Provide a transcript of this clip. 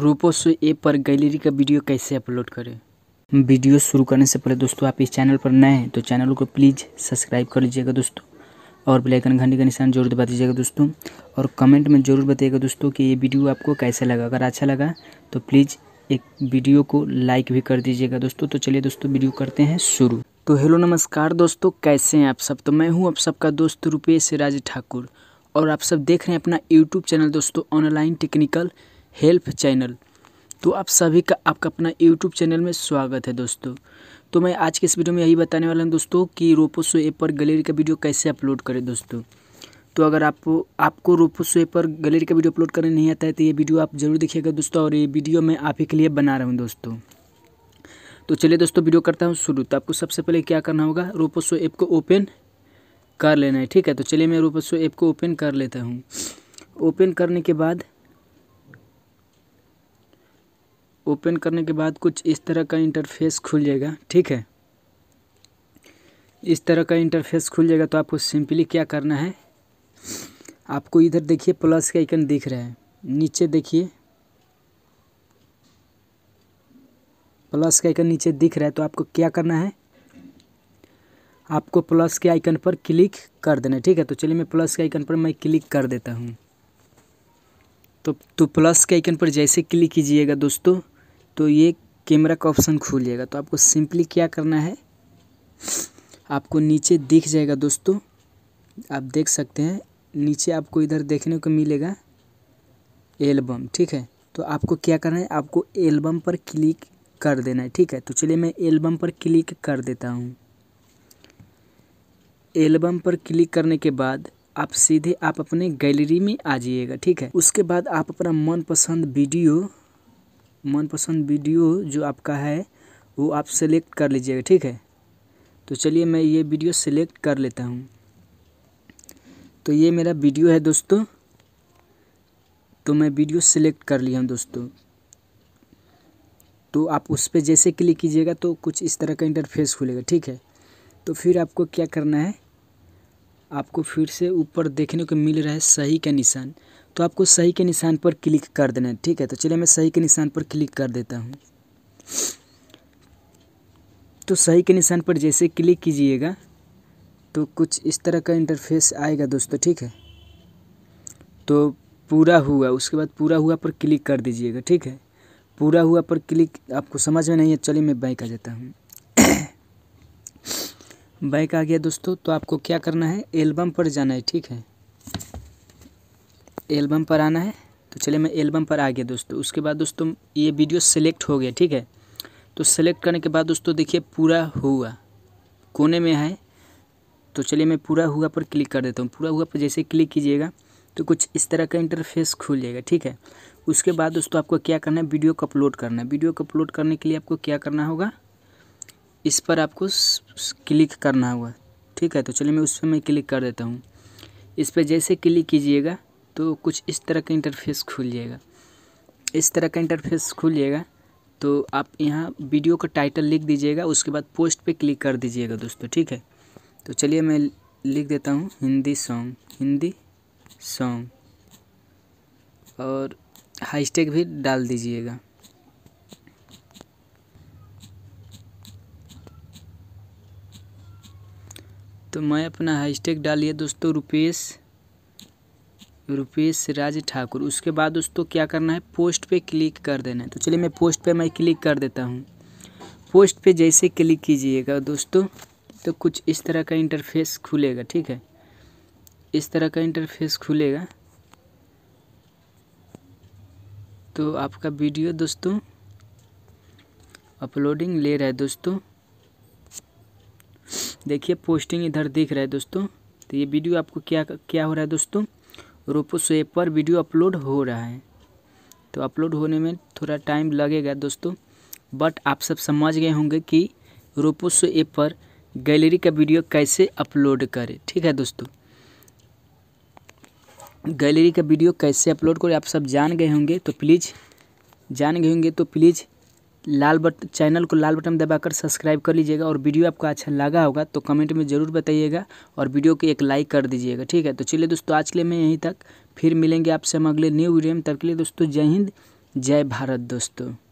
रूपो शो ऐप पर गैलरी का वीडियो कैसे अपलोड करें वीडियो शुरू करने से पहले दोस्तों आप इस चैनल पर नए हैं तो चैनल को प्लीज़ सब्सक्राइब कर लीजिएगा दोस्तों और ब्लैकन घंटे का निशान जरूर दबा दीजिएगा दोस्तों और कमेंट में ज़रूर बताइएगा दोस्तों कि ये वीडियो आपको कैसा लगा अगर अच्छा लगा तो प्लीज़ एक वीडियो को लाइक भी कर दीजिएगा दोस्तों तो चलिए दोस्तों वीडियो करते हैं शुरू तो हेलो नमस्कार दोस्तों कैसे हैं आप सब तो मैं हूँ आप सबका दोस्त रुपेश राज ठाकुर और आप सब देख रहे हैं अपना यूट्यूब चैनल दोस्तों ऑनलाइन टेक्निकल हेल्प चैनल तो आप सभी का आपका अपना यूट्यूब चैनल में स्वागत है दोस्तों तो मैं आज के इस वीडियो में यही बताने वाला हूँ दोस्तों कि रोपोसो ऐप पर गैलरी का वीडियो कैसे अपलोड करें दोस्तों तो अगर आप आपको रोपोसो ऐप पर गैलरी का वीडियो अपलोड करने नहीं आता है तो ये वीडियो आप जरूर देखिएगा दोस्तों और ये वीडियो मैं आप ही के लिए बना रहा हूँ दोस्तों तो चलिए दोस्तों वीडियो करता हूँ शुरू तो आपको सबसे पहले क्या करना होगा रोपोसो ऐप को ओपन कर लेना है ठीक है तो चलिए मैं रोपोसो ऐप को ओपन कर लेता हूँ ओपन करने के बाद ओपन करने के बाद कुछ इस तरह का इंटरफेस खुल जाएगा ठीक है इस तरह का इंटरफेस खुल जाएगा तो आपको सिंपली क्या करना है आपको इधर देखिए प्लस का आइकन दिख रहा है नीचे देखिए प्लस का आइकन नीचे दिख रहा है तो आपको क्या करना है आपको प्लस के आइकन पर क्लिक कर देना है ठीक है तो चलिए मैं प्लस के आइकन पर मैं क्लिक कर देता हूँ तो तो प्लस के आइकन पर जैसे क्लिक कीजिएगा दोस्तों तो ये कैमरा का ऑप्शन जाएगा तो आपको सिंपली क्या करना है आपको नीचे दिख जाएगा दोस्तों आप देख सकते हैं नीचे आपको इधर देखने को मिलेगा एल्बम ठीक है तो आपको क्या करना है आपको एल्बम पर क्लिक कर देना है ठीक है तो चलिए मैं एल्बम पर क्लिक कर देता हूँ एल्बम पर क्लिक करने के बाद आप सीधे आप अपने गैलरी में आ जाइएगा ठीक है उसके बाद आप अपना मनपसंद वीडियो मनपसंद वीडियो जो आपका है वो आप सेलेक्ट कर लीजिएगा ठीक है तो चलिए मैं ये वीडियो सेलेक्ट कर लेता हूँ तो ये मेरा वीडियो है दोस्तों तो मैं वीडियो सेलेक्ट कर लिया हूँ दोस्तों तो आप उस पर जैसे क्लिक कीजिएगा तो कुछ इस तरह का इंटरफेस खुलेगा ठीक है तो फिर आपको क्या करना है आपको फिर से ऊपर देखने को मिल रहा है सही का निशान तो आपको सही के निशान पर क्लिक कर देना है ठीक है तो चलिए मैं सही के निशान पर क्लिक कर देता हूँ तो सही के निशान पर जैसे क्लिक कीजिएगा तो कुछ इस तरह का इंटरफेस आएगा दोस्तों ठीक है तो पूरा हुआ उसके बाद पूरा हुआ पर क्लिक कर दीजिएगा ठीक है पूरा हुआ पर क्लिक आपको समझ में नहीं है चलिए मैं बाइक आ जाता हूँ बाइक आ गया दोस्तों तो आपको क्या करना है एल्बम पर जाना है ठीक है एल्बम पर आना है तो चलिए मैं एल्बम पर आ गया दोस्तों उसके बाद दोस्तों ये वीडियो सेलेक्ट हो गया ठीक है तो सेलेक्ट करने के बाद दोस्तों देखिए पूरा हुआ कोने में है तो चलिए मैं पूरा हुआ पर क्लिक कर देता हूँ पूरा हुआ पर जैसे क्लिक कीजिएगा तो कुछ इस तरह का इंटरफेस खुल जाएगा ठीक है उसके बाद दोस्तों आपको क्या करना है वीडियो को अपलोड करना है वीडियो को अपलोड करने के लिए आपको क्या करना होगा इस पर आपको क्लिक करना होगा ठीक है तो चलिए मैं उस पर मैं क्लिक कर देता हूँ इस पर जैसे क्लिक कीजिएगा तो कुछ इस तरह का इंटरफेस खुलिएगा इस तरह का इंटरफेस खुलिएगा तो आप यहाँ वीडियो का टाइटल लिख दीजिएगा उसके बाद पोस्ट पे क्लिक कर दीजिएगा दोस्तों ठीक है तो चलिए मैं लिख देता हूँ हिंदी सॉन्ग हिंदी सॉन्ग और हैशटैग भी डाल दीजिएगा तो मैं अपना हैशटैग डालिए दोस्तों रुपेश रुपेश राज ठाकुर उसके बाद दोस्तों क्या करना है पोस्ट पे क्लिक कर देना है तो चलिए मैं पोस्ट पे मैं क्लिक कर देता हूँ पोस्ट पे जैसे क्लिक कीजिएगा दोस्तों तो कुछ इस तरह का इंटरफेस खुलेगा ठीक है इस तरह का इंटरफेस खुलेगा तो आपका वीडियो दोस्तों अपलोडिंग ले रहा है दोस्तों देखिए पोस्टिंग इधर दिख रहा है दोस्तों तो ये वीडियो आपको क्या क्या हो रहा है दोस्तों रोपो से पर वीडियो अपलोड हो रहा है तो अपलोड होने में थोड़ा टाइम लगेगा दोस्तों बट आप सब समझ गए होंगे कि रोपो सो ऐप पर गैलरी का वीडियो कैसे अपलोड करें ठीक है दोस्तों गैलरी का वीडियो कैसे अपलोड करें आप सब जान गए होंगे तो प्लीज़ जान गए होंगे तो प्लीज़ लाल बट चैनल को लाल बटन दबाकर सब्सक्राइब कर लीजिएगा और वीडियो आपको अच्छा लगा होगा तो कमेंट में ज़रूर बताइएगा और वीडियो को एक लाइक कर दीजिएगा ठीक है तो चलिए दोस्तों आज के लिए मैं यहीं तक फिर मिलेंगे आपसे हम अगले न्यू वीडियो में तब के लिए दोस्तों जय हिंद जय भारत दोस्तों